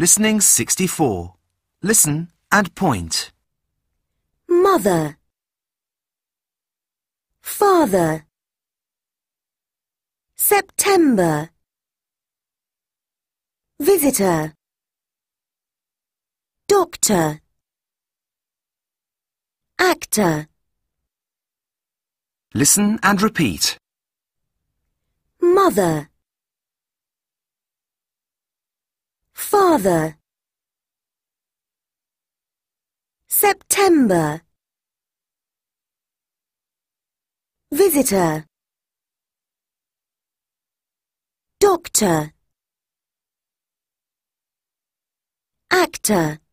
Listening 64. Listen and point. Mother Father September Visitor Doctor Actor Listen and repeat. Mother September Visitor Doctor Actor